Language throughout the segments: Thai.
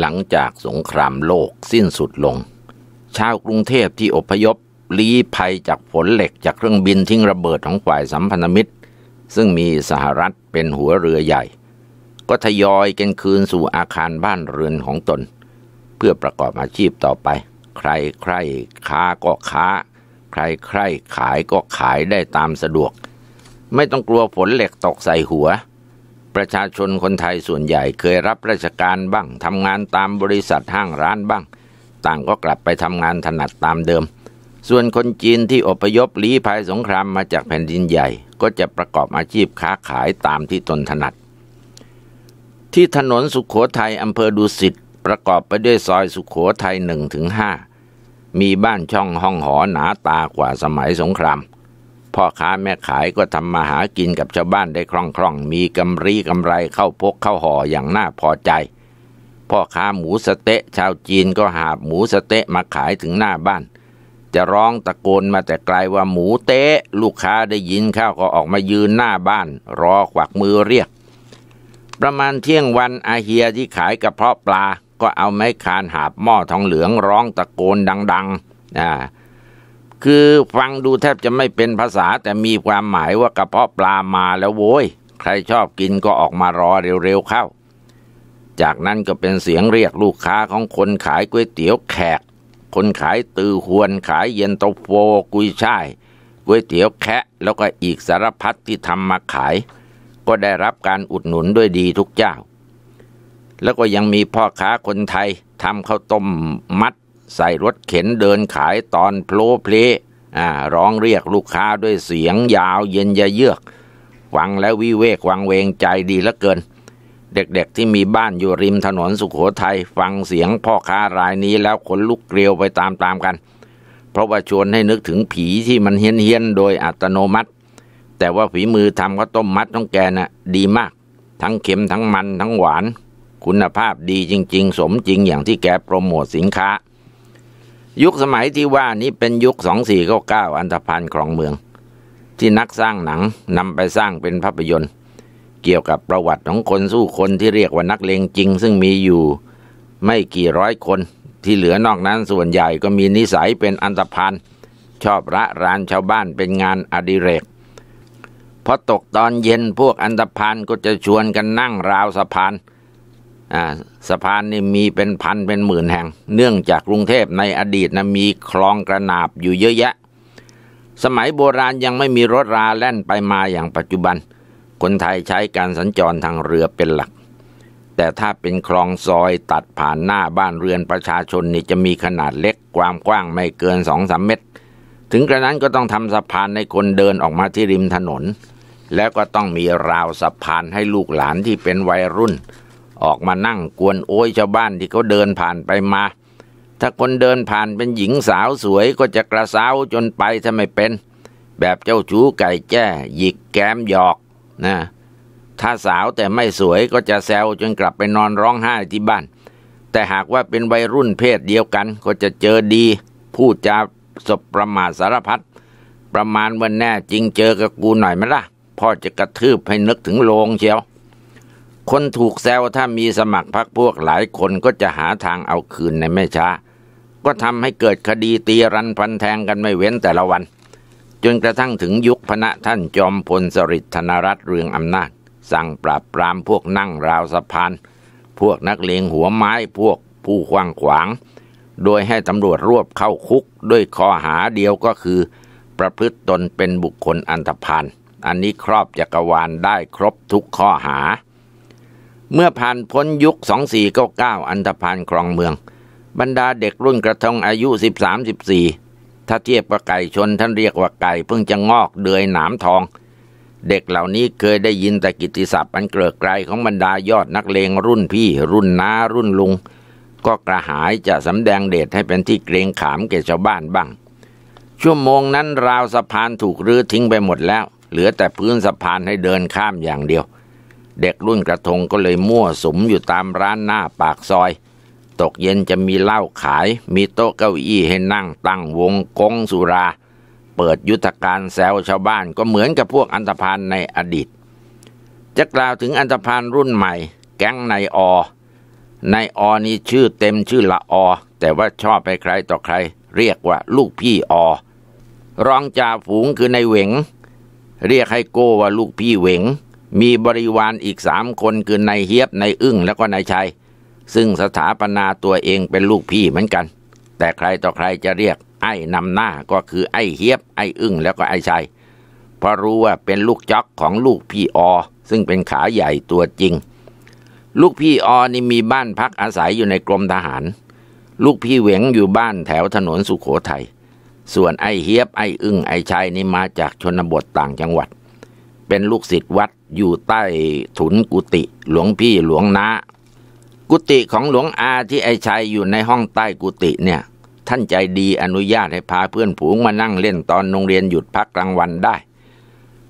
หลังจากสงครามโลกสิ้นสุดลง ชาวกรุงเทพที่อพยพลี้ภัยจากฝนเหล็กจากเครื่องบินทิ้งระเบิดของฝ่ายสัมพันธมิตร ซึ่งมีสหรัฐเป็นหัวเรือใหญ่ ก็ทยอยกันคืนสู่อาคารบ้านเรือนของตน เพื่อประกอบอาชีพต่อไป ใครใครค้าก็ค้า ใครใครขายก็ขายได้ตามสะดวก ไม่ต้องกลัวฝนเหล็กตกใส่หัวประชาชนคนไทยส่วนใหญ่เคยรับราชการบ้าง ทำงานตามบริษัทห้างร้านบ้าง ต่างก็กลับไปทำงานถนัดตามเดิม ส่วนคนจีนที่อพยพลี้ภัยสงครามมาจากแผ่นดินใหญ่ก็จะประกอบอาชีพค้าขายตามที่ตนถนัด ที่ถนนสุขโขทัยอำเภอดุสิตประกอบไปด้วยซอยสุขโขทัยหนึ่งถึงห้ามีบ้านช่องห้องหอหนาตากว่าสมัยสงครามพ่อค้าแม่ขายก็ทำมาหากินกับชาวบ้านได้คล่องคล่องมีกำไรกำไรเข้าพกเข้าห่ออย่างน่าพอใจ พ่อค้าหมูสเต๊ะ ชาวจีนก็หาบหมูสเต๊ะมาขายถึงหน้าบ้าน จะร้องตะโกนมาแต่ไกลว่าหมูเต๊ะลูกค้าได้ยินข้าวก็ออกมายืนหน้าบ้าน รอขวักมือเรียก ประมาณเที่ยงวันอาเฮียที่ขายกระเพาะปลา ก็เอาไม้คานหาบหม้อทองเหลือง ร้องตะโกนดังๆอ่าคือฟังดูแทบจะไม่เป็นภาษาแต่มีความหมายว่ากระเพาะปลามาแล้วโว้ยใครชอบกินก็ออกมารอเร็วๆเข้า จากนั้นก็เป็นเสียงเรียกลูกค้าของคนขายก๋วยเตี๋ยวแขก คนขายตือหวนขายเย็นตโฟกุยช่ายก๋วยเตี๋ยวแคะแล้วก็อีกสารพัดที่ทำมาขาย ก็ได้รับการอุดหนุนด้วยดีทุกเจ้า แล้วก็ยังมีพ่อค้าคนไทยทำข้าวต้มมัดใส่รถเข็นเดินขายตอนโผล่เพลร้องเรียกลูกค้าด้วยเสียงยาวเย็นยะเยือกฟังและวิเวกวังเวงใจดีเหลือเกิน เด็กๆที่มีบ้านอยู่ริมถนนสุขโขทัยฟังเสียงพ่อค้ารายนี้แล้วขนลุกเกลียวไปตามๆกัน เพราะว่าชวนให้นึกถึงผีที่มันเฮี้ยนๆโดยอัตโนมัติ แต่ว่าฝีมือทำข้าต้มมัดต้องแกนะ่ะดีมาก ทั้งเค็มทั้งมันทั้งหวาน คุณภาพดีจริง ๆ สมจริงอย่างที่แกโปรโมทสินค้ายุคสมัยที่ว่านี้เป็นยุคสองสี่เก้าเก้าอันธพานครองเมือง ที่นักสร้างหนังนำไปสร้างเป็นภาพยนตร์ เกี่ยวกับประวัติของคนสู้คนที่เรียกว่านักเลงจริง ซึ่งมีอยู่ไม่กี่ร้อยคนที่เหลือนอกนั้นส่วนใหญ่ก็มีนิสัยเป็นอันธพานชอบระรานชาวบ้านเป็นงานอดิเรกพอตกตอนเย็นพวกอันธพาลก็จะชวนกันนั่งราวสะพานสะพานนี่มีเป็นพันเป็นหมื่นแห่ง เนื่องจากกรุงเทพในอดีตนะมีคลองกระนาบอยู่เยอะแยะ สมัยโบราณยังไม่มีรถราแล่นไปมาอย่างปัจจุบัน คนไทยใช้การสัญจรทางเรือเป็นหลัก แต่ถ้าเป็นคลองซอยตัดผ่านหน้าบ้านเรือนประชาชนนี่จะมีขนาดเล็กความกว้างไม่เกินสองสามเมตร ถึงกระนั้นก็ต้องทำสะพานในคนเดินออกมาที่ริมถนน แล้วก็ต้องมีราวสะพานให้ลูกหลานที่เป็นวัยรุ่นออกมานั่งกวนโอ้ยชาวบ้านที่เขาเดินผ่านไปมา ถ้าคนเดินผ่านเป็นหญิงสาวสวยก็จะกระซ้าจนไปถ้าไม่เป็น แบบเจ้าชู้ไก่แจ้ หยิกแก้มหยอกนะถ้าสาวแต่ไม่สวยก็จะแซวจนกลับไปนอนร้องไห้ที่บ้าน แต่หากว่าเป็นวัยรุ่นเพศเดียวกัน ก็จะเจอดี พูดจาสบประมาทสารพัดประมาณวันแน่จริงเจอกับกูหน่อยไหมล่ะพ่อจะกระทืบให้นึกถึงโลงเชียวคนถูกแซวถ้ามีสมัครพรรคพวกหลายคนก็จะหาทางเอาคืนในไม่ช้า ก็ทำให้เกิดคดีตีรันพันแทงกันไม่เว้นแต่ละวัน จนกระทั่งถึงยุคพระท่านจอมพลสฤษดิ์ธนรัตน์เรืองอำนาจ สั่งปราบปรามพวกนั่งราวสะพาน พวกนักเลงหัวไม้พวกผู้ขว้างขวาง โดยให้ตำรวจรวบเข้าคุกด้วยข้อหาเดียวก็คือ ประพฤติตนเป็นบุคคลอันธพาลอันนี้ครอบจักรวาลได้ครบทุกข้อหาเมื่อผ่านพ้นยุค 2499 อันธพาลครองเมือง บรรดาเด็กรุ่นกระทงอายุ 13-14 ถ้าเทียบกับไก่ชนท่านเรียกว่าไก่เพิ่งจะงอกเดือยหนามทอง เด็กเหล่านี้เคยได้ยินแต่กิติศัพท์อันเกลือไกลของบรรดายอดนักเลงรุ่นพี่ รุ่นน้ารุ่นลุง ก็กระหายจะสำแดงเดชให้เป็นที่เกรงขามแก่ชาวบ้านบ้าง ชั่วโมงนั้นราวสะพานถูกรื้อทิ้งไปหมดแล้ว เหลือแต่พื้นสะพานให้เดินข้ามอย่างเดียวเด็กรุ่นกระทงก็เลยมั่วสมอยู่ตามร้านหน้าปากซอย ตกเย็นจะมีเหล้าขาย มีโต๊ะเก้าอี้ให้นั่งตั้งวงกงสุรา เปิดยุทธการแซวชาวบ้านก็เหมือนกับพวกอันธพาลในอดีต จะกล่าวถึงอันธพาลรุ่นใหม่ แก๊งนายอนายอนี่ชื่อเต็มชื่อละอ แต่ว่าชอบไปใครต่อใครเรียกว่าลูกพี่ออ รองจ่าฝูงคือนายเหวงเรียกให้โก้ว่าลูกพี่เหวงมีบริวารอีกสามคนคือนายเฮียบนายอึ้งแล้วก็นายชัยซึ่งสถาปนาตัวเองเป็นลูกพี่เหมือนกัน แต่ใครต่อใครจะเรียกไอ้นำหน้าก็คือไอ้เฮียบไอ้อึ้งแล้วก็ไอ้ชัยเพราะรู้ว่าเป็นลูกจ๊อกของลูกพี่ออ ซึ่งเป็นขาใหญ่ตัวจริง ลูกพี่ออนี่มีบ้านพักอาศัยอยู่ในกรมทหาร ลูกพี่เหวงอยู่บ้านแถวถนนสุขโขทยัยส่วนไอ้เฮียบไอ้อึ้งไอ้ชัยนี่มาจากชนบทต่างจังหวัด เป็นลูกศิษย์วัดอยู่ใต้ถุนกุฏิหลวงพี่หลวงนากุฏิของหลวงอาที่ไอชัยอยู่ในห้องใต้กุฏิเนี่ยท่านใจดีอนุญาตให้พาเพื่อนผูงมานั่งเล่นตอนโรงเรียนหยุดพักกลางวันได้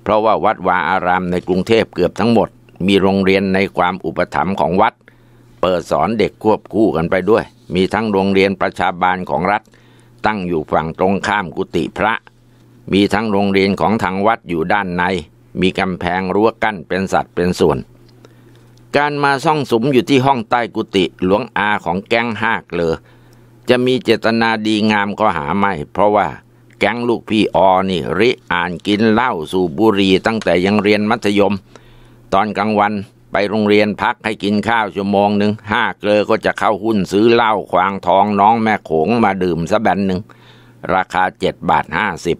เพราะว่าวัดวาอารามในกรุงเทพเกือบทั้งหมด มีโรงเรียนในความอุปถัมภ์ของวัด เปิดสอนเด็กควบคู่กันไปด้วย มีทั้งโรงเรียนประชาบาลของรัฐ ตั้งอยู่ฝั่งตรงข้ามกุฏิพระ มีทั้งโรงเรียนของทางวัดอยู่ด้านในมีกำแพงรั้วกั้นเป็นสัดเป็นส่วน การมาซ่องสมอยู่ที่ห้องใต้กุฏิหลวงอาของแก๊งหากเลอจะมีเจตนาดีงามก็หาไม่ เพราะว่าแก๊งลูกพี่ออนี่ ริอ่านกินเหล้าสูบบุหรี่ตั้งแต่ยังเรียนมัธยม ตอนกลางวันไปโรงเรียนพักให้กินข้าวชั่วโมงหนึ่งห้าเกลอก็จะเข้าหุ้นซื้อเหล้าควางทองน้องแม่โขงมาดื่มสะแบนหนึ่งราคาเจ็ดบาทห้าสิบ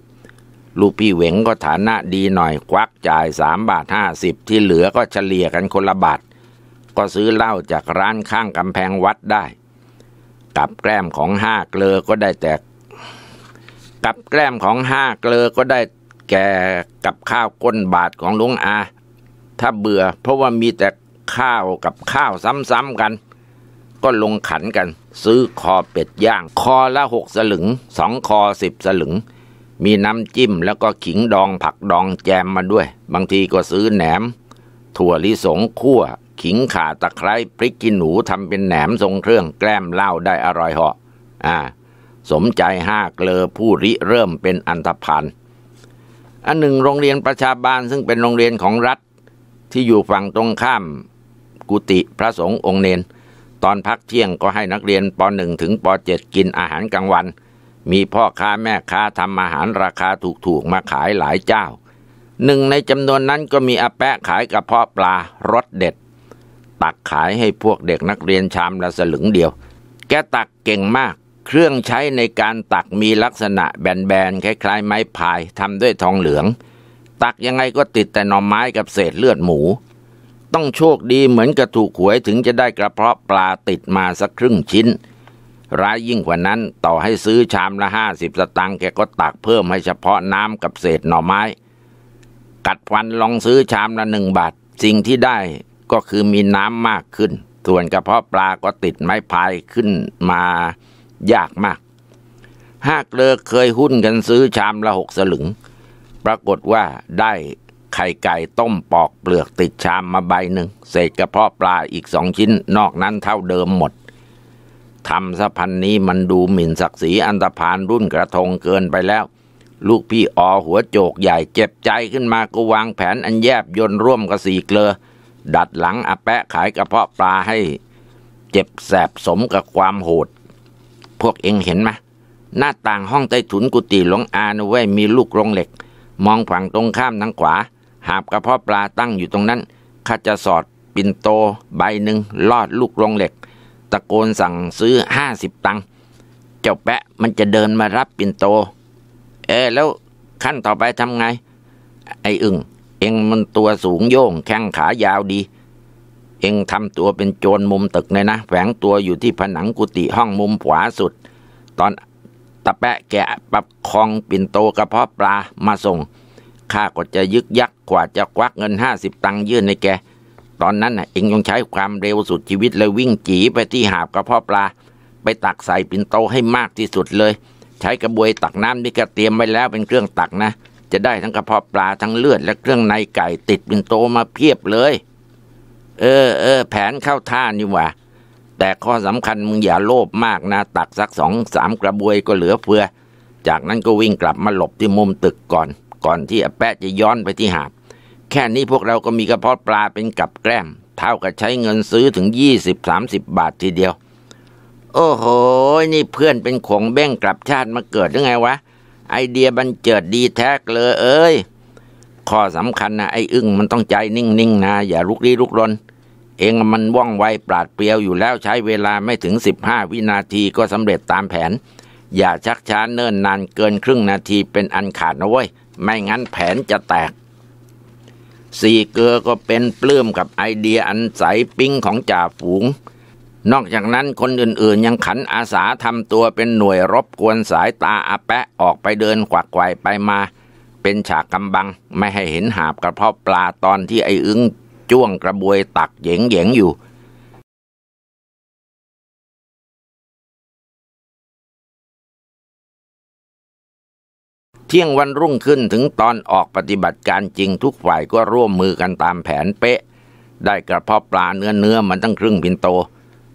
ลูกพี่เหวงก็ฐานะดีหน่อยควักจ่ายสามบาทห้าสิบที่เหลือก็เฉลี่ยกันคนละบาท ก็ซื้อเหล้าจากร้านข้างกำแพงวัดได้ กับแกล้มของห้าเกลอก็ได้แต่กับแกล้มของห้าเกลอก็ได้แก่กับข้าวก้นบาทของลุงอา ถ้าเบื่อเพราะว่ามีแต่ข้าวกับข้าวซ้ำๆกันก็ลงขันกัน ซื้อคอเป็ดย่าง คอละหกสลึงสองคอสิบสลึงมีน้ำจิ้มแล้วก็ขิงดองผักดองแจมมาด้วย บางทีก็ซื้อแหนมถั่วลิสงคั่วขิงข่าตะไคร้พริกขินหนูทำเป็นแหนมทรงเครื่องแกล้มเหล้าได้อร่อยเหาะอ่าสมใจห้าเกลอผู้ริเริ่มเป็นอันธพาลอันหนึ่งโรงเรียนประชาบาลซึ่งเป็นโรงเรียนของรัฐที่อยู่ฝั่งตรงข้ามกุฏิพระสงฆ์องค์เนน ตอนพักเที่ยงก็ให้นักเรียนป .1 ถึงป .7 กินอาหารกลางวันมีพ่อค้าแม่ค้าทำอาหารราคาถูก ๆ มา ขายหลายเจ้า หนึ่ง ในจำนวนนั้นก็มีอาแปะขายกระเพาะปลารสเด็ด ตักขายให้พวกเด็กนักเรียนชาม ละสลึง เดียว แกตักเก่งมาก เครื่องใช้ในการตักมีลักษณะแบน ๆ คล้ายๆ ไม้พายทำด้วยทองเหลือง ตักยังไงก็ติดแต่หน่อไม้กับเศษเลือดหมู ต้องโชคดีเหมือนกระถูกหวยถึงจะได้กระเพาะปลาติดมาสักครึ่งชิ้นร้ายยิ่งกว่านั้นต่อให้ซื้อชามละห้าสิบสตังค์แกก็ตักเพิ่มให้เฉพาะน้ำกับเศษหน่อไม้กัดฟันลองซื้อชามละหนึ่งบาทสิ่งที่ได้ก็คือมีน้ำมากขึ้นส่วนกระเพาะปลาก็ติดไม้พายขึ้นมายากมากหากเลิกเคยหุ้นกันซื้อชามละหกสลึงปรากฏว่าได้ไข่ไก่ต้มปอกเปลือกติดชามมาใบหนึ่งเศษกระเพาะปลาอีกสองชิ้น นอกนั้นเท่าเดิมหมดทำสะพันนี้มันดูหมิ่นศักดิ์ศรีอันตพานรุ่นกระทงเกินไปแล้ว ลูกพี่อหัวโจกใหญ่เจ็บใจขึ้นมาก็วางแผนอันแยบยนร่วมกับสีเกลอ ดัดหลังอาแปะขายกระเพาะปลาให้เจ็บแสบสมกับความโหด พวกเองเห็นไหมหน้าต่างห้องใต้ถุนกุฏิหลวงอานะเว้มีลูกโรงเหล็ก มองฝั่งตรงข้ามทางขวา หาบกระเพาะปลาตั้งอยู่ตรงนั้นข้าจะสอด ปิ่นโต ใบหนึ่งลอดลูกโรงเหล็กตะโกนสั่งซื้อห้าสิบตังค์เจ้าแปะมันจะเดินมารับปิ่นโต เออแล้วขั้นต่อไปทำไง ไอ้อึ่งเองมันตัวสูงโย่งแข้งขายาวดี เองทำตัวเป็นโจรมุมตึกเลยนะแฝงตัวอยู่ที่ผนังกุฏิห้องมุมขวาสุด ตอนตะแปะแกะปับคองปิ่นโตกระเพาะปลามาส่งข้าก็จะยึกยักกว่าจะควักเงินห้าสิบตังค์ยื่นให้แกตอนนั้นเองยังใช้ความเร็วสุดชีวิตเลยวิ่งจีไปที่หาบกระเพาะปลา ไปตักใส่ปิ่นโตให้มากที่สุดเลย ใช้กระบวยตักน้ำที่กระเตรียมไว้แล้วเป็นเครื่องตักนะจะได้ทั้งกระเพาะปลาทั้งเลือดและเครื่องในไก่ติดปิ่นโตมาเพียบเลย เออเออแผนเข้าท่านี่หว่าแต่ข้อสำคัญมึงอย่าโลภมากนะตักสักสองสามกระบวยก็เหลือเฟือจากนั้นก็วิ่งกลับมาหลบที่มุมตึกก่อน ก่อนที่อแปะจะย้อนไปที่หาบแค่นี้พวกเราก็มีกระเพาะปลาเป็นกับแกล้มเท่ากับใช้เงินซื้อถึงยี่สิบสามสิบบาททีเดียว โอ้โห นี่เพื่อนเป็นขงเบ้งกลับชาติมาเกิดยังไงวะ ไอเดียบันเจิดดีแท้เลยเอ้ยข้อสำคัญนะไอ้อึ้งมันต้องใจนิ่ง ๆ นะ อย่าลุกลี้ลุกลนเองมันว่องไวปราดเปรียวอยู่แล้วใช้เวลาไม่ถึงสิบห้าวินาทีก็สำเร็จตามแผน อย่าชักช้าเนิ่นนานเกินครึ่งนาทีเป็นอันขาดนะเว้ย ไม่งั้นแผนจะแตกสี่เกลือก็เป็นปลื้มกับไอเดียอันใสปิ้งของจ่าฝูง นอกจากนั้นคนอื่นๆยังขันอาสาทำตัวเป็นหน่วยรบกวนสายตาอาแปะออกไปเดินขวักไกวไปมาเป็นฉากกำบังไม่ให้เห็นหาบกระเพาะปลาตอนที่ไออึ้งจ้วงกระบวยตักเหยงเหยงอยู่เที่ยงวันรุ่งขึ้นถึงตอนออกปฏิบัติการจริงทุกฝ่ายก็ร่วมมือกันตามแผนเป๊ะ ได้กระเพาะปลาเนื้อเนื้อมันตั้งครึ่งปินโต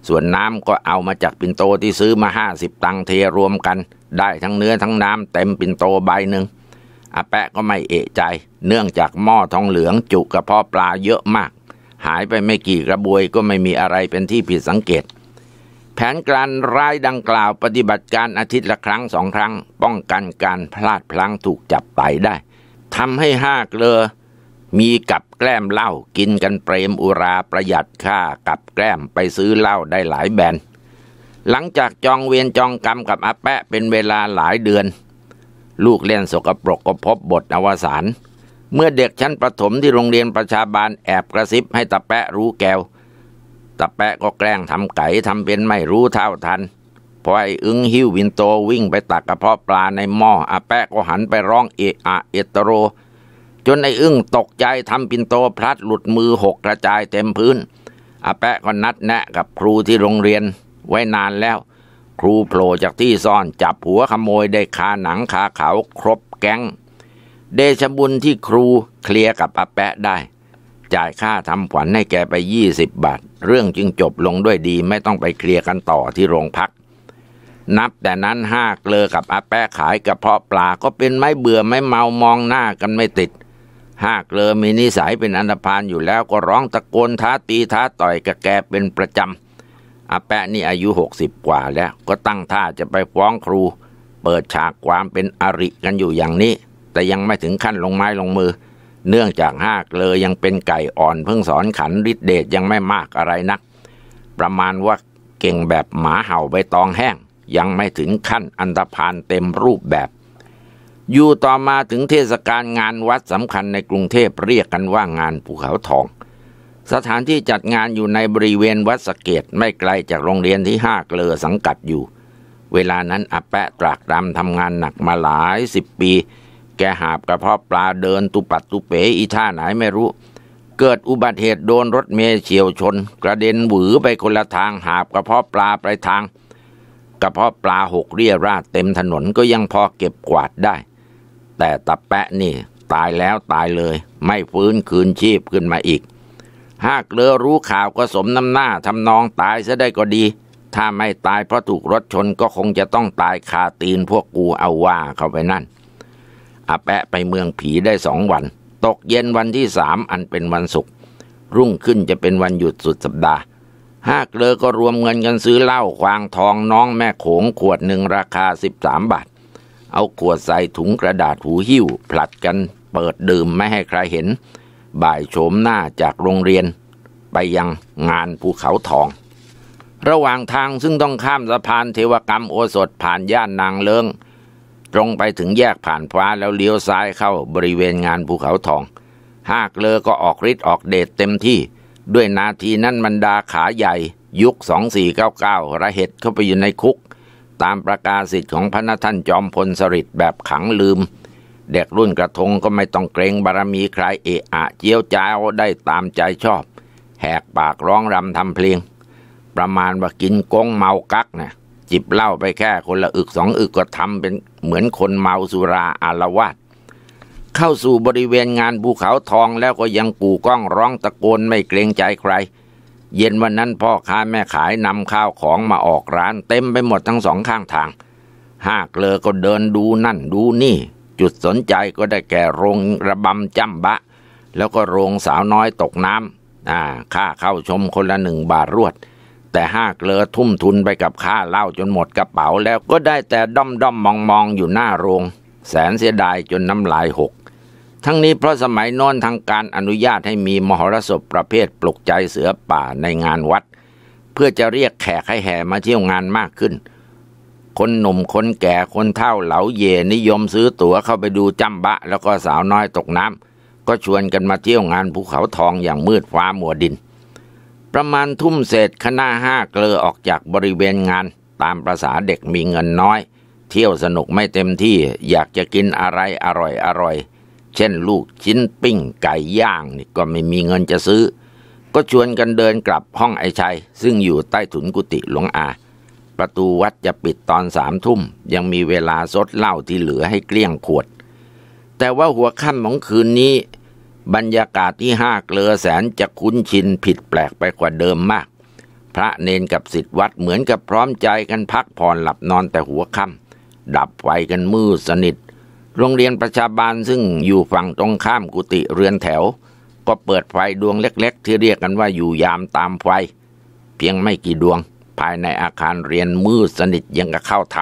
ส่วนน้ำก็เอามาจากปินโตที่ซื้อมาห้าสิบตังเทรวมกัน ได้ทั้งเนื้อทั้งน้ำเต็มปินโตใบหนึ่งอาแปะก็ไม่เอะใจ เนื่องจากหม้อทองเหลืองจุกระเพาะปลาเยอะมาก หายไปไม่กี่กระบวยก็ไม่มีอะไรเป็นที่ผิดสังเกตแผนการร้ายดังกล่าวปฏิบัติการอาทิตย์ละครั้งสองครั้งป้องกันการพลาดพลั้งถูกจับไปได้ทำให้ห้าเกลือ มีกับแกล้มเหล้ากินกันเปรมอุราประหยัดค่ากับแกล้มไปซื้อเหล้าได้หลายแบนหลังจากจองเวียนจองกรรมกับอาแปะเป็นเวลาหลายเดือนลูกเล่นสกปรกก็พบบทอวสานเมื่อเด็กชั้นประถมที่โรงเรียนประชาบาลแอบกระซิบให้ตาแปะรู้แกวตะแปะก็แกล้งทำไก่ทำเป็นไม่รู้เท่าทัน พอไอ้อึ้งหิ้ววินโตวิ่งไปตักกระเพาะปลาในหม้ออาแปะก็หันไปร้องเอะอะเอตโร จนไอ้อึ้งตกใจทำปินโตพลัดหลุดมือหกกระจายเต็มพื้นอาแปะก็นัดแนะกับครูที่โรงเรียนไว้นานแล้ว ครูโผล่จากที่ซ่อน จับหัวขโมยได้คาหนังคาเขาครบแก๊งเดชบุญที่ครูเคลียร์กับอาแปะได้ จ่ายค่าทำขวัญให้แกไปยี่สิบบาทเรื่องจึงจบลงด้วยดีไม่ต้องไปเคลียร์กันต่อที่โรงพัก นับแต่นั้นห้าเกลอกับอาแปะขายกระเพาะปลาก็เป็นไม่เบื่อไม่เมามองหน้ากันไม่ติดห้าเกลอมีนิสัยเป็นอันธพาลอยู่แล้วก็ร้องตะโกนท้าตีท้าต่อยกับแกเป็นประจำอาแปะนี่อายุหกสิบกว่าแล้วก็ตั้งท่าจะไปฟ้องครู เปิดฉากความเป็นอริกันอยู่อย่างนี้ แต่ยังไม่ถึงขั้นลงไม้ลงมือเนื่องจากหากเลยยังเป็นไก่อ่อนเพิ่งสอนขันฤทธิเดชยังไม่มากอะไรนัก ประมาณว่าเก่งแบบหมาเห่าใบตองแห้ง ยังไม่ถึงขั้นอันตพานเต็มรูปแบบอยู่ต่อมาถึงเทศกาลงานวัดสำคัญในกรุงเทพเรียกกันว่างานภูเขาทอง สถานที่จัดงานอยู่ในบริเวณวัดสเกตไม่ไกลจากโรงเรียนที่ห้าเกลือสังกัดอยู่ เวลานั้นอาแปะตรากดำทำงานหนักมาหลายสิบปีแกหาบกระเพาะปลาเดินตุปัดตุเป๋อีท่าไหนไม่รู้ เกิดอุบัติเหตุโดนรถเมล์เฉียวชนกระเด็นหวือไปคนละทางหาบกระเพาะปลาไปทางกระเพาะปลาหกเรียราดเต็มถนนก็ยังพอเก็บกวาดได้ แต่ตะแปะนี่ตายแล้วตายเลยไม่ฟื้นคืนชีพขึ้นมาอีก หากเลอรู้ข่าวก็สมน้ำหน้าทำนองตายซะได้ก็ดี ถ้าไม่ตายเพราะถูกรถชนก็คงจะต้องตายคาตีนพวกกูเอาว่าเขาไปนั่นอาแปะไปเมืองผีได้สองวัน ตกเย็นวันที่สามอันเป็นวันศุกร์รุ่งขึ้นจะเป็นวันหยุดสุดสัปดาห์ห้าเกลอก็รวมเงินกันซื้อเหล้าควางทองน้องแม่โขงขวดหนึ่งราคาสิบสามบาท เอาขวดใส่ถุงกระดาษหูหิ้วผลัดกันเปิดดื่มไม่ให้ใครเห็น บ่ายโฉมหน้าจากโรงเรียนไปยังงานภูเขาทอง ระหว่างทางซึ่งต้องข้ามสะพานเทวกรรมโอสถผ่านย่านนางเลิงตรงไปถึงแยกผ่านฟ้าแล้วเลี้ยวซ้ายเข้าบริเวณงานภูเขาทอง หากเลอก็ออกฤทธิ์ออกเดชเต็มที่ ด้วยนาทีนั้นบรรดาขาใหญ่ ยุค 2499ระเห็ดเข้าไปอยู่ในคุก ตามประกาศสิทธิ์ของพระนท่านจอมพลสฤษดิ์แบบขังลืมเด็กรุ่นกระทงก็ไม่ต้องเกรงบารมีใครเอะอะเจียวจ้าวได้ตามใจชอบ แหกปากร้องรำทำเพลงประมาณว่ากินกงเมากักเนะ่ยจิบเหล้าไปแค่คนละอึกสองอึกก็ทำเป็นเหมือนคนเมาสุราอารวาสเข้าสู่บริเวณงานภูเขาทองแล้วก็ยังกู่ก้องร้องตะโกนไม่เกรงใจใคร เย็นวันนั้นพ่อค้าแม่ขายนำข้าวของมาออกร้านเต็มไปหมดทั้งสองข้างทาง หากเลอก็เดินดูนั่นดูนี่ จุดสนใจก็ได้แก่โรงระบำจำบะ แล้วก็โรงสาวน้อยตกน้ำอ่าค่าเข้าชมคนละหนึ่งบาทรวดแต่ห้าเกลือทุ่มทุนไปกับค่าเหล้าจนหมดกระเป๋าแล้วก็ได้แต่ด้อมด้อมมองมองอยู่หน้าโรง แสนเสียดายจนน้ำลายหก ทั้งนี้เพราะสมัยนอนทางการอนุญาตให้มีมหรสพประเภทปลุกใจเสือป่าในงานวัด เพื่อจะเรียกแขกให้แห่มาเที่ยวงานมากขึ้น คนหนุ่มคนแก่คนเฒ่าเหลาเยนิยมซื้อตั๋วเข้าไปดูจำบะแล้วก็สาวน้อยตกน้ำก็ชวนกันมาเที่ยวงานภูเขาทองอย่างมืดฟ้ามัวดินประมาณทุ่มเศษคณะห้าเกลอออกจากบริเวณงาน ตามประษาเด็กมีเงินน้อย เที่ยวสนุกไม่เต็มที่อยากจะกินอะไรอร่อยๆเช่นลูกชิ้นปิ้งไก่ย่างนี่ก็ไม่มีเงินจะซื้อ ก็ชวนกันเดินกลับห้องไอชัยซึ่งอยู่ใต้ถุนกุฏิหลวงอา ประตูวัดจะปิดตอนสามทุ่มยังมีเวลาซดเหล้าที่เหลือให้เกลี้ยงขวด แต่ว่าหัวค่ำของคืนนี้บรรยากาศที่ห้าเกลือแสนจะคุ้นชินผิดแปลกไปกว่าเดิมมาก พระเนนกับสิทธิวัดเหมือนกับพร้อมใจกันพักผ่อนหลับนอนแต่หัวค่ำ ดับไฟกันมืดสนิท โรงเรียนประชาบาลซึ่งอยู่ฝั่งตรงข้ามกุฏิเรือนแถว ก็เปิดไฟดวงเล็ก ๆ ที่เรียกกันว่าอยู่ยามตามไฟ เพียงไม่กี่ดวง ภายในอาคารเรียนมืดสนิทยังกับเข้าท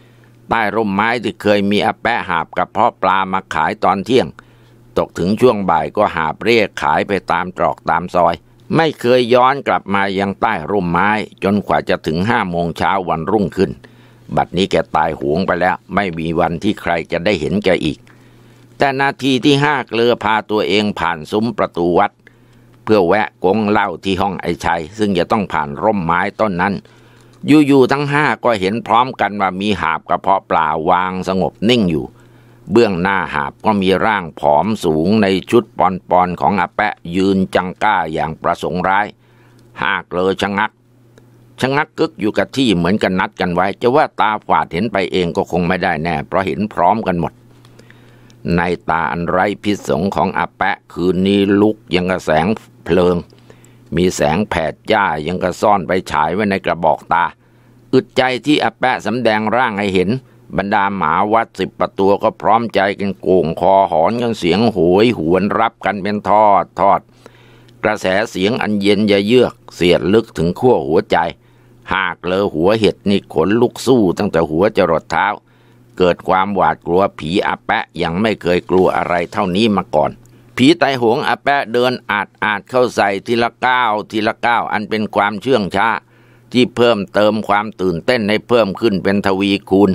ำใต้ร่มไม้ที่เคยมีอาแปะหาบกับพ่อปลามาขายตอนเที่ยงตกถึงช่วงบ่ายก็หาบเรียกขายไปตามตรอกตามซอย ไม่เคยย้อนกลับมายังใต้ร่มไม้ จนกว่าจะถึงห้าโมงเช้าวันรุ่งขึ้น บัดนี้แกตายหวงไปแล้วไม่มีวันที่ใครจะได้เห็นแกอีก แต่นาทีที่ห้าเกลือพาตัวเองผ่านซุ้มประตูวัด เพื่อแวะกงเหล้าที่ห้องไอชัยซึ่งจะต้องผ่านร่มไม้ต้นนั้นอยู่ๆทั้งห้าก็เห็นพร้อมกันว่ามีหาบกระเพาะปลาวางสงบนิ่งอยู่เบื้องหน้าหาบก็มีร่างผอมสูงในชุดปอนปอนของอาแปะยืนจังก้าอย่างประสงค์ร้ายหากเลอชะงักชะงักกึกอยู่กับที่เหมือนกันนัดกันไว้ จะว่าตาฝาดเห็นไปเองก็คงไม่ได้แน่ เพราะเห็นพร้อมกันหมด ในตาอันไร้พิษสงของอาแปะคืนนี้ลุกยังกระแสงเพลิง มีแสงแผดจ้ายังกระซ่อนไปฉายไว้ ในกระบอกตา อึดใจที่อาแปะสำแดงร่างให้เห็นบรรดาหมาวัดสิบประตัวก็พร้อมใจกันโก่งคอหอนกันเสียงโหยหวนรับกันเป็นทอดทอด กระแสเสียงอันเย็นยะเยือกเสียดลึกถึงขั้วหัวใจ หากเลอหัวเห็ดนี่ขนลุกสู้ตั้งแต่หัวจรดเท้า เกิดความหวาดกลัวผีอาแปะยังไม่เคยกลัวอะไรเท่านี้มาก่อน ผีไตหงอาแปะเดินอาจอาจเข้าใส่ทีละก้าวทีละก้าวอันเป็นความเชื่องช้าที่เพิ่มเติมความตื่นเต้นให้เพิ่มขึ้นเป็นทวีคูณ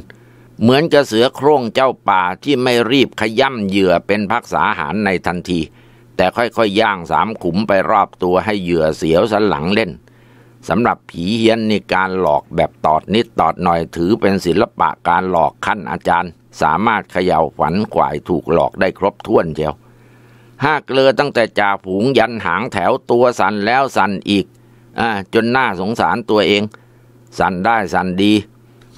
เหมือนกระเสือโคร่งเจ้าป่าที่ไม่รีบขย่ำเหยื่อเป็นพักษาหารในทันที แต่ค่อยๆยย่างสามขุมไปรอบตัวให้เหยื่อเสียวสันหลังเล่นสำหรับผีเฮียนในการหลอกแบบตอดนิดตอดหน่อยถือเป็นศิลปะการหลอกขั้นอาจารย์ สามารถเขย่าฝันขวายถูกหลอกได้ครบถ้วนเจียวห้าเกลือตั้งแต่จ่าฝูงยันหางแถวตัวสันแล้วสันอีกอจนหน้าสงสารตัวเอง สันได้สันดี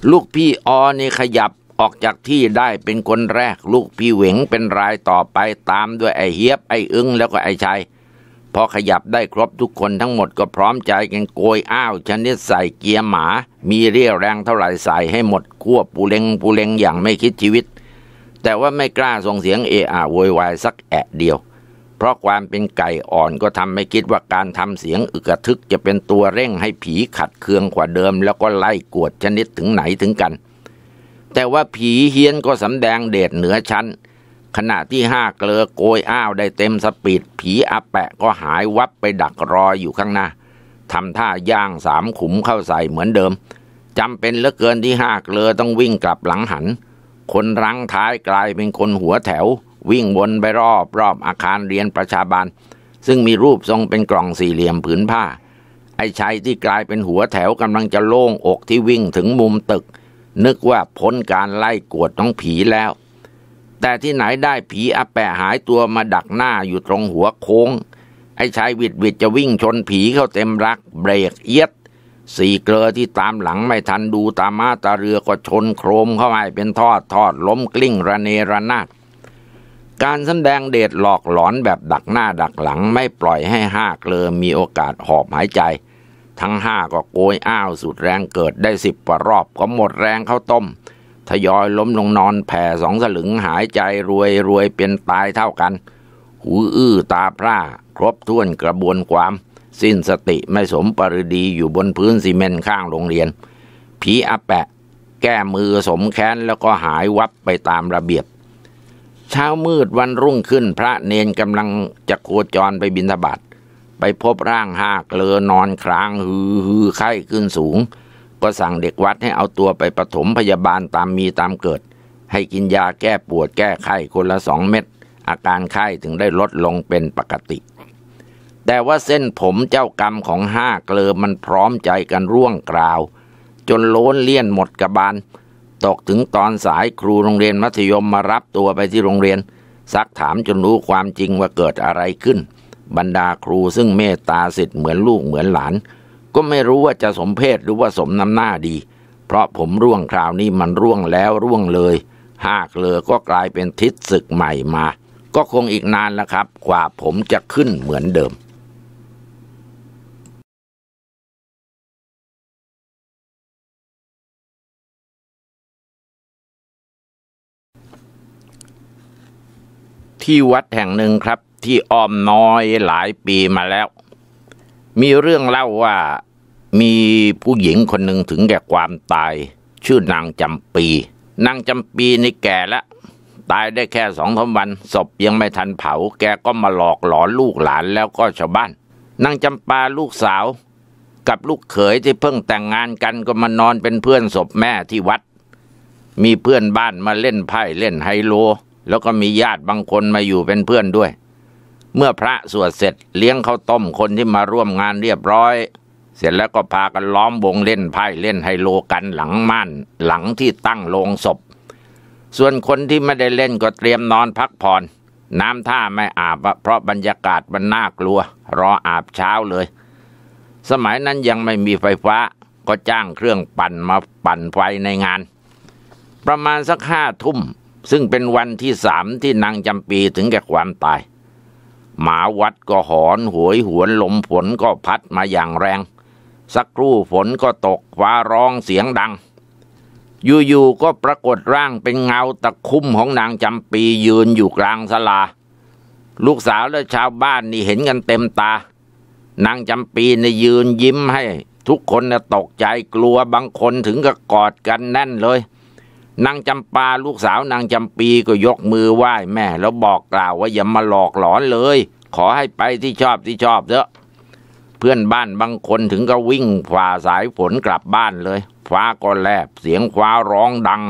ลูกพี่ออนี่ขยับออกจากที่ได้เป็นคนแรกลูกพี่เหวงเป็นรายต่อไปตามด้วยไอเฮียบไออึ้งแล้วก็ไอชัยพอขยับได้ครบทุกคนทั้งหมดก็พร้อมใจกันโกยอ้าวชนิดใส่เกียร์หมา มีเรี่ยวแรงเท่าไหร่ ใส่ให้หมดขั้วปูเลงปูเลงอย่างไม่คิดชีวิต แต่ว่าไม่กล้าส่งเสียงเออะโวยวายสักแอะเดียวเพราะความเป็นไก่อ่อนก็ทำไม่คิดว่าการทำเสียงอึกทึกจะเป็นตัวเร่งให้ผีขัดเคืองกว่าเดิมแล้วก็ไล่กวดชนิดถึงไหนถึงกัน แต่ว่าผีเฮี้ยนก็สำแดงเดชเหนือชั้น ขณะที่ห้าเกลือโกยอ้าวได้เต็มสปีดผีอัแปะก็หายวับไปดักรออยู่ข้างหน้าทำท่าย่างสามขุมเข้าใส่เหมือนเดิมจำเป็นเหลือเกินที่ห้าเกลือต้องวิ่งกลับหลังหัน คนรังท้ายกลายเป็นคนหัวแถววิ่งวนไปรอบรอบอาคารเรียนประชาบาล ซึ่งมีรูปทรงเป็นกล่องสี่เหลี่ยมผืนผ้า ไอ้ชายที่กลายเป็นหัวแถวกำลังจะโล่งอกที่วิ่งถึงมุมตึก นึกว่าพ้นการไล่กวดต้องผีแล้ว แต่ที่ไหนได้ผีอาแปะหายตัวมาดักหน้าอยู่ตรงหัวโค้ง ไอ้ชายวิดวิดจะวิ่งชนผีเข้าเต็มรักเบรกเอียด สี่เกลือที่ตามหลังไม่ทันดูตามาตาเรือก็ชนโครมเข้าไปเป็นทอดทอดล้มกลิ้งระเนระนาดการสำแดงเดชหลอกหลอนแบบดักหน้าดักหลังไม่ปล่อยให้ห้าเกลอมีโอกาสหอบหายใจ ทั้งห้าก็โกยอ้าวสุดแรงเกิดได้สิบกว่ารอบก็หมดแรงเข้าต้มทยอยล้มลงนอนแผ่สองสลึงหายใจรวยรวยเป็นตายเท่ากัน หูอื้อตาพร่าครบถ้วนกระบวนความ สิ้นสติไม่สมปริดีอยู่บนพื้นซีเมนต์ข้างโรงเรียนผีอาแปะ แก้มือสมแค้นแล้วก็หายวับไปตามระเบียบเช้ามืดวันรุ่งขึ้นพระเนนกำลังจะโคจรไปบินธบัตไปพบร่างหากเลอนอนครางหือหือไข้ขึ้นสูง ก็สั่งเด็กวัดให้เอาตัวไปปฐมพยาบาลตามมีตามเกิด ให้กินยาแก้ปวดแก้ไข้คนละสองเม็ดอาการไข้ถึงได้ลดลงเป็นปกติ แต่ว่าเส้นผมเจ้ากรรมของห้าเกลอมันพร้อมใจกันร่วงกราว จนโล้นเลี่ยนหมดกระบาลตกถึงตอนสายครูโรงเรียนมัธยมมารับตัวไปที่โรงเรียน ซักถามจนรู้ความจริงว่าเกิดอะไรขึ้น บรรดาครูซึ่งเมตตาสิทธิ์เหมือนลูกเหมือนหลาน ก็ไม่รู้ว่าจะสมเพศหรือว่าสมน้ำหน้าดี เพราะผมร่วงคราวนี้มันร่วงแล้วร่วงเลยหากเลอก็กลายเป็นทิศศึกใหม่มา ก็คงอีกนานแล้วครับกว่าผมจะขึ้นเหมือนเดิมที่วัดแห่งหนึ่งครับที่อ้อมน้อยหลายปีมาแล้ว มีเรื่องเล่าว่ามีผู้หญิงคนหนึ่งถึงแก่ความตาย ชื่อนางจำปีนางจำปีนี่แก่แล้วตายได้แค่สองทวัน ศพยังไม่ทันเผา แกก็มาหลอกหลอนลูกหลานแล้วก็ชาวบ้านนางจำปาลูกสาว กับลูกเขยที่เพิ่งแต่งงานกันก็มานอนเป็นเพื่อนศพแม่ที่วัด มีเพื่อนบ้านมาเล่นไพ่เล่นไฮโลแล้วก็มีญาติบางคนมาอยู่เป็นเพื่อนด้วย เมื่อพระสวดเสร็จ เลี้ยงข้าวต้มคนที่มาร่วมงานเรียบร้อย เสร็จแล้วก็พากันล้อมวงเล่นไพ่เล่นไฮโลกันหลังม่านหลังที่ตั้งโลงศพ ส่วนคนที่ไม่ได้เล่นก็เตรียมนอนพักผ่อนน้ำท่าไม่อาบเพราะบรรยากาศมันน่ากลัว รออาบเช้าเลย สมัยนั้นยังไม่มีไฟฟ้าก็จ้างเครื่องปั่นมาปั่นไฟในงาน ประมาณสักห้าทุ่มซึ่งเป็นวันที่สามที่นางจำปีถึงแก่ความตาย หมาวัดก็หอนหวยหวนลมฝนก็พัดมาอย่างแรง สักครู่ฝนก็ตกฟ้าร้องเสียงดัง อยู่ๆก็ปรากฏร่างเป็นเงาตะคุ่มของนางจำปียืนอยู่กลางสลา ลูกสาวและชาวบ้านนี่เห็นกันเต็มตา นางจำปีในยืนยิ้มให้ ทุกคนตกใจกลัวบางคนถึงกับกอดกันแน่นเลยนางจำปาลูกสาวนางจำปีก็ยกมือไหว้ แม่แล้วบอกกล่าวว่าอย่ามาหลอกหลอนเลย ขอให้ไปที่ชอบที่ชอบเถอะ เพื่อนบ้านบางคนถึงก็วิ่งฝ่าสายฝนกลับบ้านเลยฟ้าก็แลบ เสียงฟ้าร้องดัง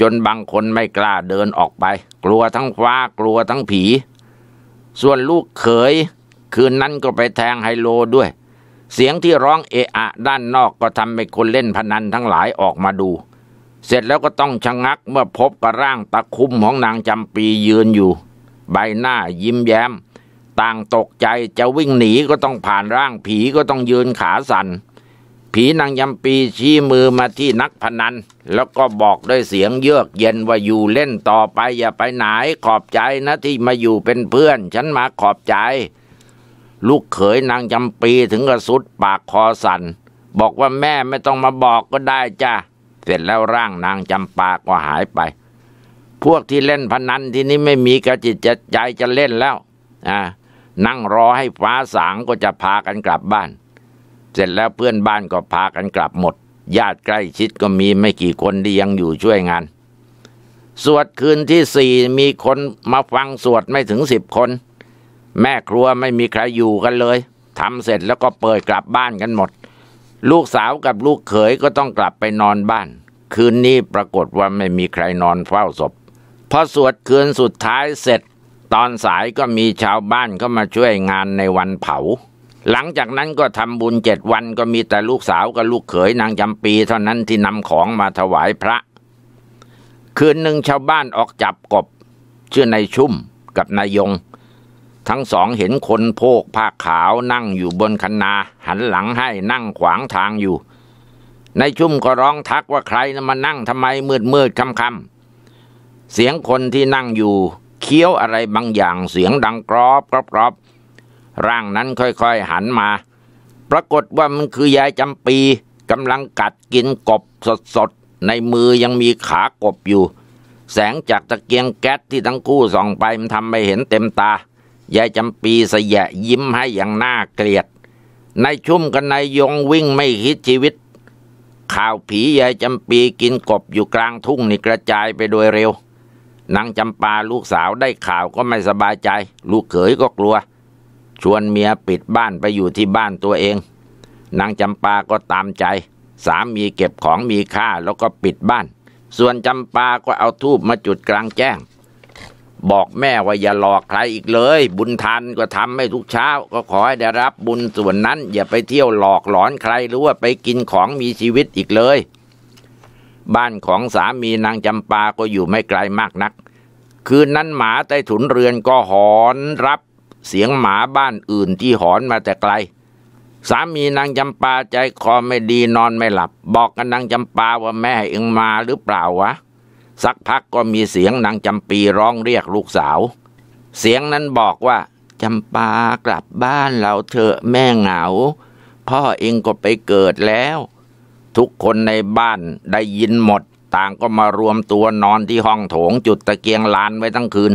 จนบางคนไม่กล้าเดินออกไป กลัวทั้งฟ้ากลัวทั้งผี ส่วนลูกเขย คืนนั้นก็ไปแทงไฮโลด้วย เสียงที่ร้องเอะอะด้านนอกก็ทำให้คนเล่นพนันทั้งหลายออกมาดูเสร็จแล้วก็ต้องชะงักเมื่อพบกับร่างตะคุ่มของนางจำปียืนอยู่ ใบหน้ายิ้มแย้ม ต่างตกใจจะวิ่งหนีก็ต้องผ่านร่างผีก็ต้องยืนขาสัน่นผีนางยำปีชี้มือมาที่นักพนันแล้วก็บอกด้วยเสียงเยือก เย็นว่าอยู่เล่นต่อไปอย่าไปไหนขอบใจนะที่มาอยู่เป็นเพื่อน ฉันมาขอบใจลูกเขยนางจำปีถึงกระสุดปากคอสัน่นบอกว่าแม่ไม่ต้องมาบอกก็ได้จ้ะเสร็จแล้วร่างนางจำปาก็หายไป พวกที่เล่นพนันที่นี้ไม่มีกระจิตจะใจจะเล่นแล้วนั่งรอให้ฟ้าสางก็จะพากันกลับบ้าน เสร็จแล้วเพื่อนบ้านก็พากันกลับหมด ญาติใกล้ชิดก็มีไม่กี่คนที่ยังอยู่ช่วยงาน สวดคืนที่สี่มีคนมาฟังสวดไม่ถึงสิบคน แม่ครัวไม่มีใครอยู่กันเลยทำเสร็จแล้วก็เปิดกลับบ้านกันหมดลูกสาวกับลูกเขยก็ต้องกลับไปนอนบ้าน คืนนี้ปรากฏว่าไม่มีใครนอนเฝ้าศพพอสวดคืนสุดท้ายเสร็จตอนสายก็มีชาวบ้านก็มาช่วยงานในวันเผา หลังจากนั้นก็ทำบุญเจ็ดวันก็มีแต่ลูกสาวกับลูกเขยนางจำปีเท่านั้นที่นำของมาถวายพระ คืนหนึ่งชาวบ้านออกจับกบชื่อนายชุ่มกับนายยงทั้งสองเห็นคนโพกผ้าขาวนั่งอยู่บนคันนา หันหลังให้นั่งขวางทางอยู่ ในชุ่มก็ร้องทักว่าใครนมานั่งทำไมมืดมืดคำคำเสียงคนที่นั่งอยู่เคี้ยวอะไรบางอย่างเสียงดังกรอบกรอบรอบร่างนั้นค่อยๆ หันมา ปรากฏว่ามันคือยายจำปีกำลังกัดกินกบสดๆในมือยังมีขากบอยู่ แสงจากตะเกียงแก๊สที่ทั้งคู่ส่องไปมันทำให้เห็นเต็มตายายจำปีสยะยิ้มให้อย่างน่าเกลียดนายชุ่มกับนายยงวิ่งไม่คิดชีวิต ข่าวผียายจำปีกินกบอยู่กลางทุ่งนี่กระจายไปโดยเร็วนางจำปาลูกสาวได้ข่าวก็ไม่สบายใจ ลูกเขยก็กลัว ชวนเมียปิดบ้านไปอยู่ที่บ้านตัวเองนางจำปาก็ตามใจ สามีเก็บของมีค่าแล้วก็ปิดบ้าน ส่วนจำปาก็เอาทูบมาจุดกลางแจ้งบอกแม่ว่าอย่าหลอกใครอีกเลย บุญทันก็ทำให้ทุกเช้าก็ขอให้ได้รับบุญส่วนนั้นอย่าไปเที่ยวหลอกหลอนใครหรือว่าไปกินของมีชีวิตอีกเลย บ้านของสามีนางจำปาก็อยู่ไม่ไกลมากนัก คืนนั้นหมาใต้ถุนเรือนก็หอนรับเสียงหมาบ้านอื่นที่หอนมาแต่ไกล สามีนางจำปาใจคอไม่ดีนอนไม่หลับ บอกกับนนางจำปาว่าแม่เอ็งมาหรือเปล่าวะสักพักก็มีเสียงนางจำปีร้องเรียกลูกสาว เสียงนั้นบอกว่า จำปากลับบ้านเราเถอะแม่เหงา พ่อเองก็ไปเกิดแล้ว ทุกคนในบ้านได้ยินหมด ต่างก็มารวมตัวนอนที่ห้องโถงจุดตะเกียงลานไว้ทั้งคืน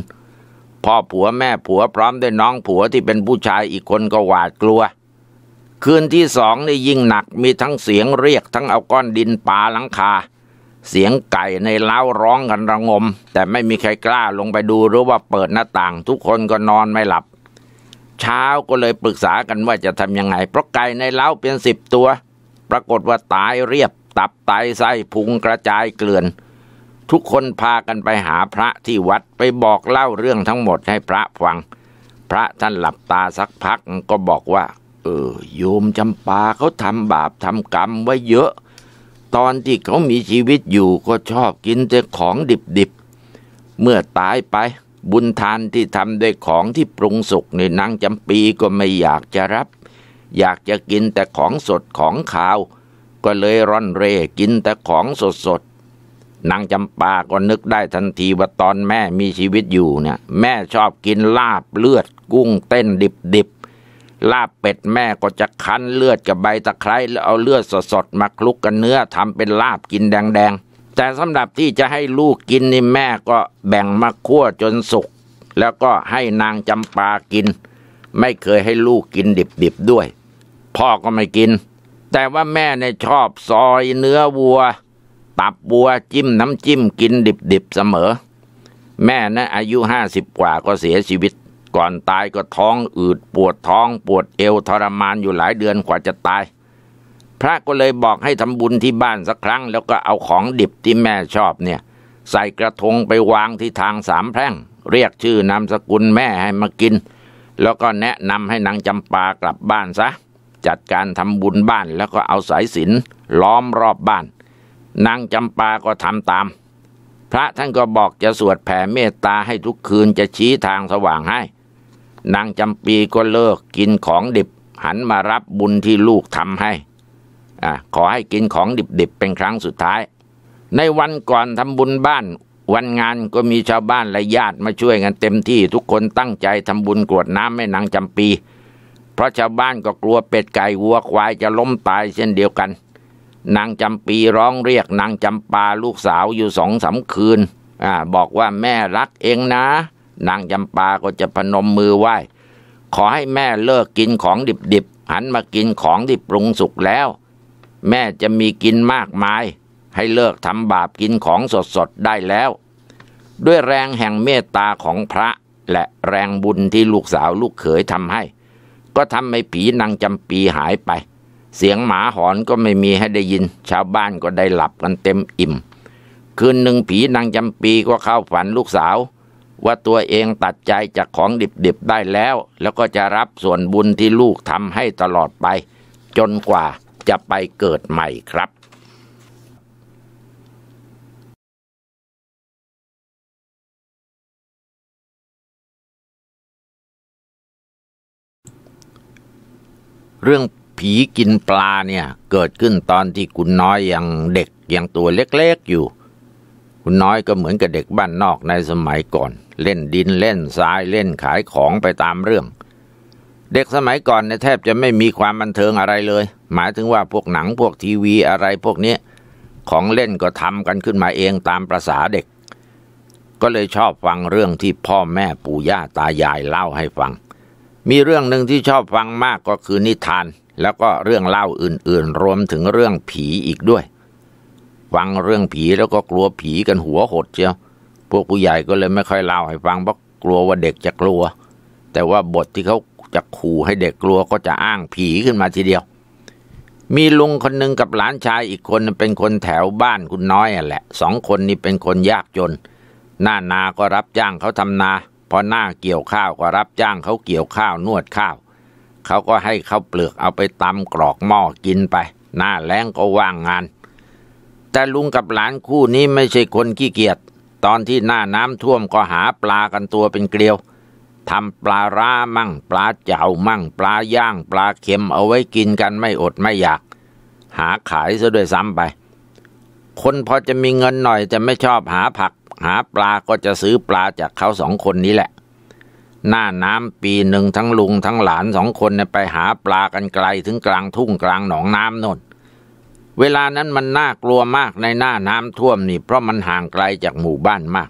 พ่อผัวแม่ผัวพร้อมด้วยน้องผัวที่เป็นผู้ชายอีกคนก็หวาดกลัว คืนที่สองนี่ยิ่งหนักมีทั้งเสียงเรียกทั้งเอาก้อนดินปาหลังคาเสียงไก่ในเล้าร้องกันระงม แต่ไม่มีใครกล้าลงไปดูหรือว่าเปิดหน้าต่าง ทุกคนก็นอนไม่หลับ เช้าก็เลยปรึกษากันว่าจะทำยังไงเพราะไก่ในเล้าเป็นสิบตัว ปรากฏว่าตายเรียบตับไตไส้พุงกระจายเกลื่อน ทุกคนพากันไปหาพระที่วัดไปบอกเล่าเรื่องทั้งหมดให้พระฟัง พระท่านหลับตาสักพักก็บอกว่าเออโยมจำปาเขาทำบาปทำกรรมไว้เยอะตอนที่เขามีชีวิตอยู่ก็ชอบกินแต่ของดิบๆ เมื่อตายไปบุญทานที่ทำด้วยของที่ปรุงสุกในนางจำปีก็ไม่อยากจะรับ อยากจะกินแต่ของสดของขาว ก็เลยร่อนเร่กินแต่ของสดสดนางจำปาก็นึกได้ทันทีว่าตอนแม่มีชีวิตอยู่เนี่ยแม่ชอบกินลาบเลือด กุ้งเต้นดิบๆลาบเป็ดแม่ก็จะคั้นเลือดกับใบตะไคร้แล้วเอาเลือดสดๆมาคลุกกับเนื้อทำเป็นลาบกินแดงๆแต่สำหรับที่จะให้ลูกกินนี่แม่ก็แบ่งมาคั่วจนสุกแล้วก็ให้นางจำปากิน ไม่เคยให้ลูกกินดิบๆด้วย พ่อก็ไม่กิน แต่ว่าแม่เนี่ยชอบซอยเนื้อวัว ตับวัวจิ้มน้ำจิ้มกินดิบๆเสมอ แม่นะอายุห้าสิบกว่าก็เสียชีวิตก่อนตายก็ท้องอืดปวดท้องปวดเอวทรมานอยู่หลายเดือนกว่าจะตาย พระก็เลยบอกให้ทำบุญที่บ้านสักครั้ง แล้วก็เอาของดิบที่แม่ชอบเนี่ยใส่กระทงไปวางที่ทางสามแพร่ง เรียกชื่อนามสกุลแม่ให้มากิน แล้วก็แนะนำให้นางจำปากลับบ้านซะจัดการทำบุญบ้านแล้วก็เอาสายสินล้อมรอบบ้านนางจำปาก็ทำตาม พระท่านก็บอกจะสวดแผ่เมตตาให้ทุกคืนจะชี้ทางสว่างให้นางจำปีก็เลิกกินของดิบ หันมารับบุญที่ลูกทำให้อขอให้กินของดิบๆเป็นครั้งสุดท้าย ในวันก่อนทำบุญบ้าน วันงานก็มีชาวบ้านและญาติมาช่วยกันเต็มที่ทุกคนตั้งใจทำบุญกรวดน้ำให้นางจำปีเพราะชาวบ้านก็กลัวเป็ดไก่วัวควายจะล้มตายเช่นเดียวกัน นางจำปีร้องเรียก นางจำปาลูกสาวอยู่สองสาคืนอบอกว่าแม่รักเองนะนางจำปาก็จะพนมมือไหว้ ขอให้แม่เลิกกินของดิบๆ หันมากินของที่ปรุงสุกแล้ว แม่จะมีกินมากมาย ให้เลิกทำบาปกินของสดๆได้แล้ว ด้วยแรงแห่งเมตตาของพระ และแรงบุญที่ลูกสาวลูกเขยทำให้ ก็ทำให้ผีนางจำปีหายไป เสียงหมาหอนก็ไม่มีให้ได้ยิน ชาวบ้านก็ได้หลับกันเต็มอิ่ม คืนหนึ่งผีนางจำปีก็เข้าฝันลูกสาวว่าตัวเองตัดใจจากของดิบๆได้แล้ว แล้วก็จะรับส่วนบุญที่ลูกทำให้ตลอดไป จนกว่าจะไปเกิดใหม่ครับ เรื่องผีกินปลาเนี่ยเกิดขึ้นตอนที่คุณน้อยยังเด็กยังตัวเล็กๆอยู่ คุณน้อยก็เหมือนกับเด็กบ้านนอกในสมัยก่อนเล่นดินเล่นทรายเล่นขายของไปตามเรื่อง เด็กสมัยก่อนเนี่ยแทบจะไม่มีความบันเทิงอะไรเลย หมายถึงว่าพวกหนังพวกทีวีอะไรพวกนี้ ของเล่นก็ทำกันขึ้นมาเองตามประษาเด็ก ก็เลยชอบฟังเรื่องที่พ่อแม่ปู่ย่าตายายเล่าให้ฟัง มีเรื่องหนึ่งที่ชอบฟังมากก็คือนิทาน แล้วก็เรื่องเล่าอื่นๆรวมถึงเรื่องผีอีกด้วย ฟังเรื่องผีแล้วก็กลัวผีกันหัวหดเจียวพวกผู้ใหญ่ก็เลยไม่ค่อยเล่าให้ฟังเพราะกลัวว่าเด็กจะกลัว แต่ว่าบทที่เขาจะขู่ให้เด็กกลัวก็จะอ้างผีขึ้นมาทีเดียว มีลุงคนหนึ่งกับหลานชายอีกคนเป็นคนแถวบ้านคุณน้อยอ่ะแหละ สองคนนี้เป็นคนยากจน หน้านาก็รับจ้างเขาทำนา พอหน้าเกี่ยวข้าวก็รับจ้างเขาเกี่ยวข้าวนวดข้าว เขาก็ให้ข้าวเปลือกเอาไปตำกรอกหม้อกินไป หน้าแล้งก็ว่างงาน แต่ลุงกับหลานคู่นี้ไม่ใช่คนขี้เกียจตอนที่หน้าน้ำท่วมก็หาปลากันตัวเป็นเกลียวทำปลาร้ามั่งปลาเจ้ามั่งปลาย่าง ปลาเค็มเอาไว้กินกันไม่อดไม่อยาก หาขายซะด้วยซ้ำไป คนพอจะมีเงินหน่อยจะไม่ชอบหาผัก หาปลาก็จะซื้อปลาจากเขาสองคนนี้แหละ หน้าน้ำปีหนึ่งทั้งลุงทั้งหลานสองคนไปหาปลากันไกลถึงกลางทุ่งกลางหนองน้ำนนท์เวลานั้นมันน่ากลัวมากในหน้าน้ำท่วมนี่ เพราะมันห่างไกลจากหมู่บ้านมาก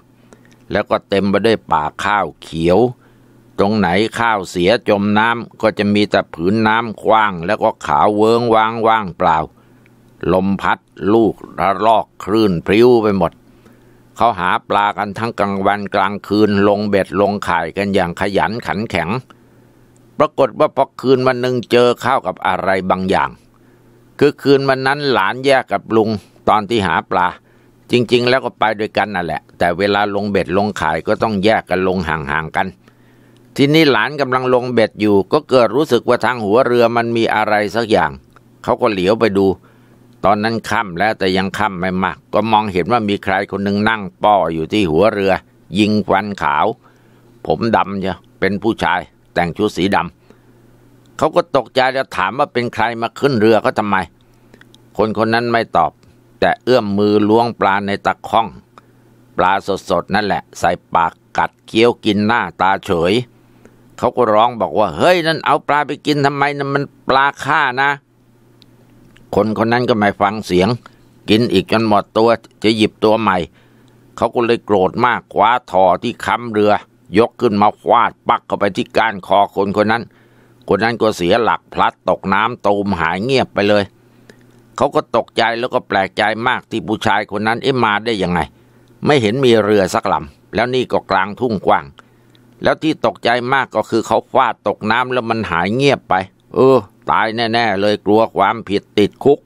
แล้วก็เต็มไปด้วยป่าข้าวเขียว ตรงไหนข้าวเสียจมน้ำก็จะมีแต่ผืนน้ำกว้าง แล้วก็ขาวเวิงว้างว่างเปล่า ลมพัด ลูก ระลอกคลื่นพริ้วไปหมด เขาหาปลากันทั้งกลางวันกลางคืนลงเบ็ดลงข่ายกันอย่างขยันขันแข็ง ปรากฏว่าพอคืนวันหนึ่งเจอข้าวกับอะไรบางอย่างคือคืนวันนั้นหลานแยกกับลุง ตอนที่หาปลา จริง ๆ แล้วก็ไปด้วยกันน่ะแหละ แต่เวลาลงเบ็ดลงขายก็ต้องแยกกันลงห่างๆกันทีนี้หลานกำลังลงเบ็ดอยู่ ก็เกิดรู้สึกว่าทางหัวเรือมันมีอะไรสักอย่าง เขาก็เหลียวไปดู ตอนนั้นค่ำแล้วแต่ยังค่ำไม่มาก ก็มองเห็นว่ามีใครคนหนึ่งนั่ง ป้ออยู่ที่หัวเรือ ยิงควันขาว ผมดำจ้ะเป็นผู้ชายแต่งชุดสีดำเขาก็ตกใจแล้วถามว่าเป็นใครมาขึ้นเรือเขาทำไม คนคนนั้นไม่ตอบ แต่เอื้อมมือล้วงปลาในตะข้อง ปลาสดๆ นั่นแหละ ใส่ปากกัดเคี้ยวกินหน้าตาเฉย เขาก็ร้องบอกว่าเฮ้ยนั่นเอาปลาไปกินทำไมนั่นมันปลาฆ่านะ คนคนนั้นก็ไม่ฟังเสียง กินอีกจนหมดตัวจะหยิบตัวใหม่ เขาก็เลยโกรธมากคว้าทอที่ค้ำเรือ ยกขึ้นมาควาดปักเข้าไปที่ก้านคอคนคนนั้นคนนั้นก็เสียหลักพลัดตกน้ำตูมหายเงียบไปเลย เขาก็ตกใจแล้วก็แปลกใจมากที่ผู้ชายคนนั้นเอ๊มาได้ยังไง ไม่เห็นมีเรือสักลำแล้วนี่ก็กลางทุ่งกว้าง แล้วที่ตกใจมากก็คือเขาฟาดตกน้ำแล้วมันหายเงียบไป เออ ตายแน่ ๆ เลยกลัวความผิดติดคุก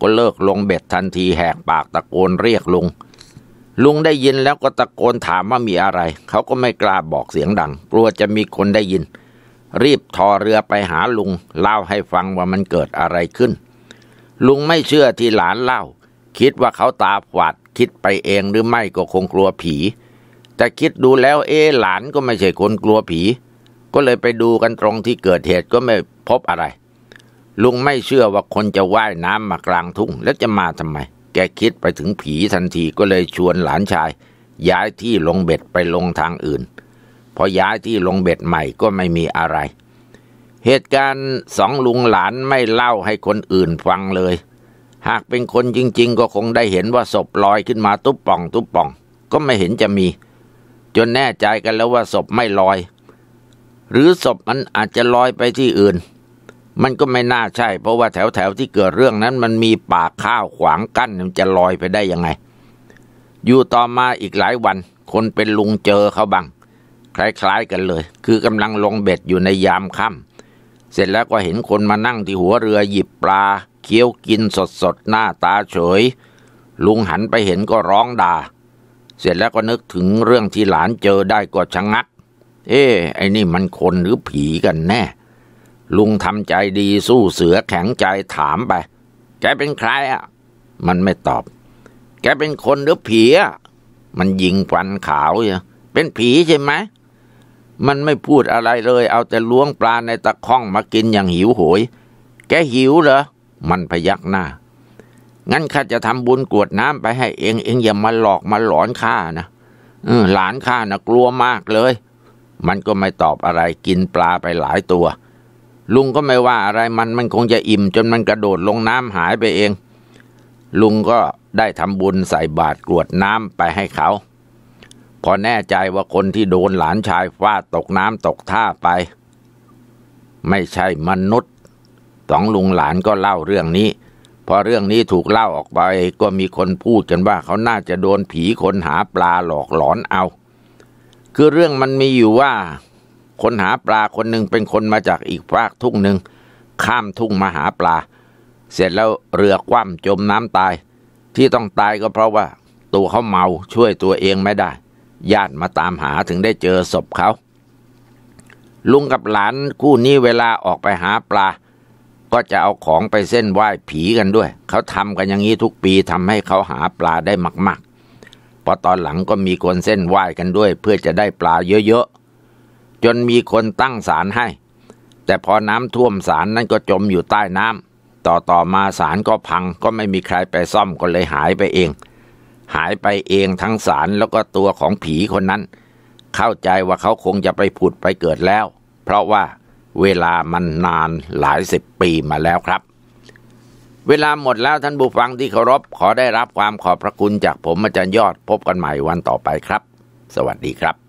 ก็เลิกลงเบ็ดทันทีแหกปากตะโกนเรียกลุง ลุงได้ยินแล้วก็ตะโกนถามว่ามีอะไรเขาก็ไม่กล้าบอกเสียงดังกลัวจะมีคนได้ยินรีบทอเรือไปหาลุงเล่าให้ฟังว่ามันเกิดอะไรขึ้น ลุงไม่เชื่อที่หลานเล่า คิดว่าเขาตาฝาดคิดไปเองหรือไม่ก็คงกลัวผี แต่คิดดูแล้วเอหลานก็ไม่ใช่คนกลัวผี ก็เลยไปดูกันตรงที่เกิดเหตุก็ไม่พบอะไร ลุงไม่เชื่อว่าคนจะว่ายน้ำมากลางทุ่งแล้วจะมาทำไม แกคิดไปถึงผีทันทีก็เลยชวนหลานชาย ย้ายที่ลงเบ็ดไปลงทางอื่นพอย้ายที่ลงเบ็ดใหม่ก็ไม่มีอะไร เหตุการณ์สองลุงหลานไม่เล่าให้คนอื่นฟังเลย หากเป็นคนจริงๆก็คงได้เห็นว่าศพลอยขึ้นมาตุ๊บป่องตุ๊บป่อง ก็ไม่เห็นจะมี จนแน่ใจกันแล้วว่าศพไม่ลอย หรือศพมันอาจจะลอยไปที่อื่น มันก็ไม่น่าใช่เพราะว่าแถวแถวที่เกิดเรื่องนั้นมันมีป่าข้าวขวางกั้นมันจะลอยไปได้ยังไงอยู่ต่อมาอีกหลายวัน คนเป็นลุงเจอเขาบังคล้ายๆ กันเลย คือกำลังลงเบ็ดอยู่ในยามค่ำ เสร็จแล้วก็เห็นคนมานั่งที่หัวเรือหยิบปลาเคี้ยวกินสดๆ หน้าตาเฉย ลุงหันไปเห็นก็ร้องด่า เสร็จแล้วก็นึกถึงเรื่องที่หลานเจอได้ก็ชะงัก เอ๊ไอ้นี่มันคนหรือผีกันแน่ ลุงทำใจดีสู้เสือแข็งใจถามไป แกเป็นใครอ่ะมันไม่ตอบ แกเป็นคนหรือผีอ่ะมันยิงฟันขาวอย่่เป็นผีใช่ไหมมันไม่พูดอะไรเลย เอาแต่ล้วงปลาในตะข้อง มากินอย่างหิวโหย แกหิวเหรอ มันพยักหน้า งั้นข้าจะทำบุญกวดน้ำไปให้เอง เองอย่ามาหลอกมาหลอนข้านะหลานข้านะกลัวมากเลย มันก็ไม่ตอบอะไรกินปลาไปหลายตัว ลุงก็ไม่ว่าอะไรมันมันคงจะอิ่ม จนมันกระโดดลงน้ำหายไปเอง ลุงก็ได้ทำบุญใส่บาตรกรวดน้ำไปให้เขาพอแน่ใจว่าคนที่โดนหลานชายฟาดตกน้ำตกท่าไป ไม่ใช่มนุษย์สองลุงหลานก็เล่าเรื่องนี้พอเรื่องนี้ถูกเล่าออกไป ก็มีคนพูดกันว่าเขาน่าจะโดนผีคนหาปลาหลอกหลอนเอา คือเรื่องมันมีอยู่ว่า คนหาปลาคนหนึ่งเป็นคนมาจากอีกภาคทุ่งหนึ่งข้ามทุ่งมาหาปลา เสร็จแล้วเรือคว่ำจมน้ำตาย ที่ต้องตายก็เพราะว่าตัวเขาเมาช่วยตัวเองไม่ได้ญาติมาตามหาถึงได้เจอศพเขา ลุงกับหลานคู่นี้เวลาออกไปหาปลา ก็จะเอาของไปเส้นไหว้ผีกันด้วย เขาทำกันอย่างนี้ทุกปีทำให้เขาหาปลาได้มากๆพอตอนหลังก็มีคนเส้นไหว้กันด้วย เพื่อจะได้ปลาเยอะๆจนมีคนตั้งศาลให้ แต่พอน้ำท่วมศาลนั่นก็จมอยู่ใต้น้ำต่อต่อมาศาลก็พังก็ไม่มีใครไปซ่อมก็เลยหายไปเองหายไปเองทั้งสารแล้วก็ตัวของผีคนนั้น เข้าใจว่าเขาคงจะไปผุดไปเกิดแล้ว เพราะว่าเวลามันนานหลายสิบปีมาแล้วครับ เวลาหมดแล้วท่านบุฟังที่เคารพขอได้รับความขอบพระคุณจากผมอาจารย์ยอดพบกันใหม่วันต่อไปครับ สวัสดีครับ